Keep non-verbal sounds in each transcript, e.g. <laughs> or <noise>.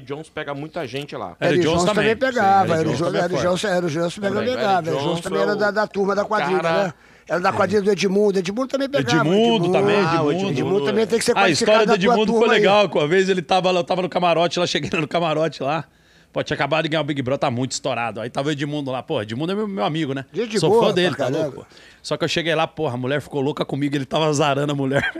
Jones pega muita gente lá. Eric Jones, Jones também, também pegava. Eric Jones, Eric é Jones, Eric Jones pegava. Eric Jones também era da, da turma da quadrilha, cara... né? Era da quadrilha do Edmundo. Edmundo também pegava. Edmundo, Edmundo também, Edmundo. Ah, Edmundo, Edmundo também tem que ser qualificado. Ah, a história do Edmundo ficou legal. Uma vez ele tava, eu tava no camarote lá, <laughs> cheguei no camarote lá. Pode ter acabado de ganhar o Big Brother, tá muito estourado. Aí tava o Edmundo lá, porra, Edmundo é meu, meu amigo, né? Gente Sou boa, fã dele, tá louco? Só que eu cheguei lá, porra, a mulher ficou louca comigo, ele tava zarando a mulher.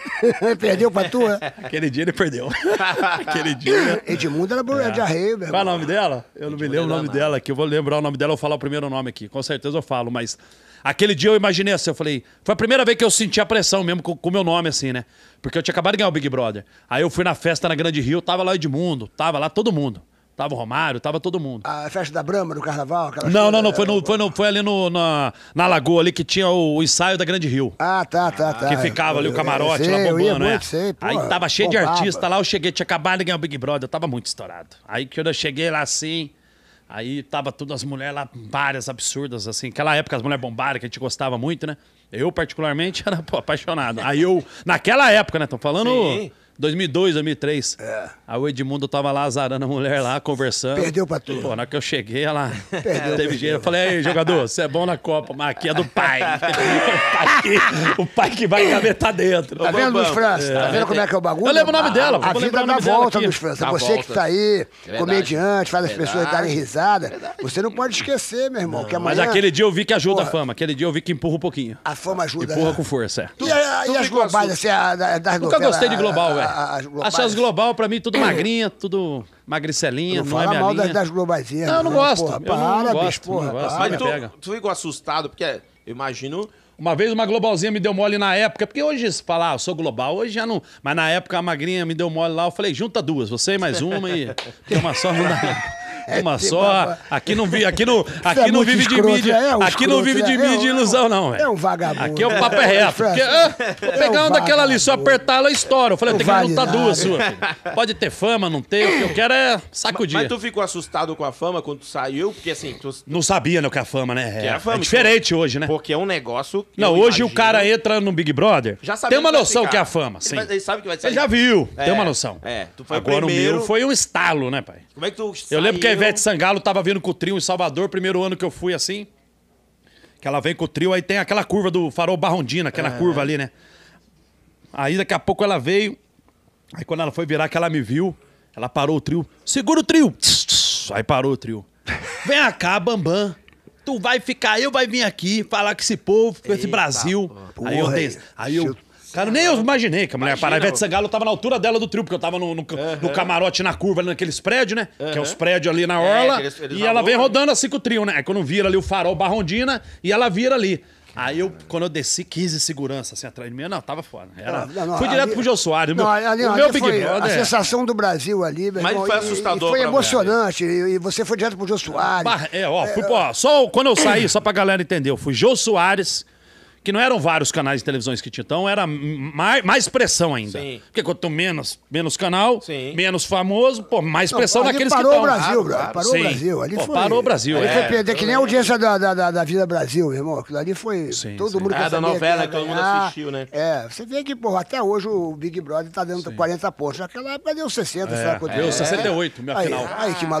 <laughs> perdeu pra tua? É? <laughs> Aquele dia ele perdeu. <laughs> Aquele dia. Edmundo era mulher é. é. de arreio, velho. Qual é o nome dela? Eu Edmundo não me é lembro o nome dela, que eu vou lembrar o nome dela, eu vou falar o primeiro nome aqui. Com certeza eu falo, mas Aquele dia eu imaginei assim, eu falei, foi a primeira vez que eu senti a pressão mesmo com o meu nome, assim, né? Porque eu tinha acabado de ganhar o Big Brother. Aí eu fui na festa na Grande Rio, tava lá o Edmundo, tava lá todo mundo. Tava o Romário, tava todo mundo. A festa da Brama, do carnaval? Não, não, não, é, foi, no, é. foi, no, foi ali no, na, na lagoa ali que tinha o, o ensaio da Grande Rio. Ah, tá, tá, tá. Que ficava eu, ali o é, camarote lá bombando, né? Sei, pô, Aí tava cheio bombava. de artista lá, eu cheguei, tinha acabado de ganhar o Big Brother, eu tava muito estourado. Aí quando eu cheguei lá assim, aí tava todas as mulheres lá, várias absurdas, assim. Aquela época as mulheres bombaram, que a gente gostava muito, né? Eu, particularmente <laughs> era pô, apaixonado. Aí eu, naquela época, né? Tô falando. Sim. 2002, 2003. É. Aí o Edmundo tava lá azarando a mulher lá, conversando. Perdeu pra tudo. Pô, na hora que eu cheguei, ela perdeu, teve jeito. dinheiro. Eu falei, aí, jogador, você é bom na Copa, mas aqui é do pai. <laughs> o, pai que, vai caber tá dentro. Tá vendo, Luiz França? É. Tá vendo como é que é o bagulho? Eu lembro o nome ah, dela. A vida dá volta, Luiz França. Você volta. que tá aí, é Verdade. comediante, faz é Verdade. as pessoas darem risada. É verdade. Você não pode esquecer, meu irmão, que amanhã... Mas aquele dia eu vi que ajuda Porra. a fama. Aquele dia eu vi que empurra um pouquinho. A fama ajuda. Empurra né? com força, é. E, a, e as globais, assim, a, das Nunca gostei de global, velho a, as globais. Essas global, pra mim, tudo magrinha, tudo magricelinha, não, não é minha mal linha. Das, das Não, eu não, né, gosto. Porra, eu para, não, gosto, bicho, porra, não gosto. Para. Mas tu, tu ficou assustado, porque eu imagino... Uma vez uma globalzinha me deu mole na época, porque hoje se falar, ah, eu sou global, hoje já não. Mas na época a magrinha me deu mole lá, eu falei, junta duas, você e mais uma e tem uma só não dá. É uma tipo, só. Aqui não, vi, aqui não, é é, aqui não vive de mídia. aqui não vive de mídia e ilusão, não. É um vagabundo. Aqui é o papo é reto. Porque, ah, vou pegar uma daquela ali, se eu apertar, ela estoura. Eu falei, eu tenho que lutar duas sua. Pode ter fama, não ter. O que eu quero é sacudir. Mas tu ficou assustado com a fama quando tu saiu? Porque assim. Não sabia, né, que a fama, né? Que é, a fama, é então. diferente hoje, né? Porque é um negócio. Não, hoje o cara entra no Big Brother. Já sabe tem uma noção que é a fama, sim. Ele, sabe que vai ser. Ele já viu, tem uma noção. É, tu foi Agora o meu foi um estalo, né, pai? Como é que tu. Eu lembro que a Ivete Sangalo tava vindo com o trio em Salvador, primeiro ano que eu fui assim. Que ela vem com o trio, aí tem aquela curva do farol Barrondina, aquela é. curva ali, né? Aí daqui a pouco ela veio. Aí quando ela foi virar, que ela me viu, ela parou o trio. Segura o trio! Aí parou o trio. <laughs> Vem cá, Bambam. Tu vai ficar, eu vai vir aqui falar com esse povo, com esse Brasil. Porra. Aí eu, aí eu Cara, nem eu imaginei que a mulher Imagina, parar. A Sangalo tava na altura dela do trio, porque eu tava no, no, no camarote na curva, ali naqueles prédios, né? Que é os prédios ali na é, orla. eles- eles e ela vem né? rodando assim com o trio, né? Aí quando vira ali o farol Barrondina, e ela vira ali. Aí eu, quando eu desci, 15 segurança assim atrás de mim. Não, tava fora. Né? Era... Ah, não, não, Fui direto pro Jô Soares. Não, é meu- o ali meu Big foi Brother. A é. sensação do Brasil ali, meu Mas irmão, foi assustador E foi mulher. emocionante. E, você foi direto pro Jô Soares. É, ó, fui, ó, só quando eu saí, só pra galera entender, eu fui Jô Soares, que não eram vários canais de televisões que tinham, então era mais, mais pressão ainda. Sim. Porque quanto menos, menos canal, Sim. menos famoso, pô, mais não, pressão pô, naqueles que estão. Parou o Brasil, bro. Parou Sim. o Brasil. Ali pô, foi, parou o Brasil, ali é. foi perder, que nem a audiência da, da, da Vida Brasil, meu irmão. Aquilo ali foi. Sim, todo mundo é, que É, da novela que todo mundo assistiu, né? É, você vê que, pô, até hoje o Big Brother tá dando 40 pontos. Naquela época deu 60, é, sabe? Deu é. 68, minha aí, final. Aí, que maluco.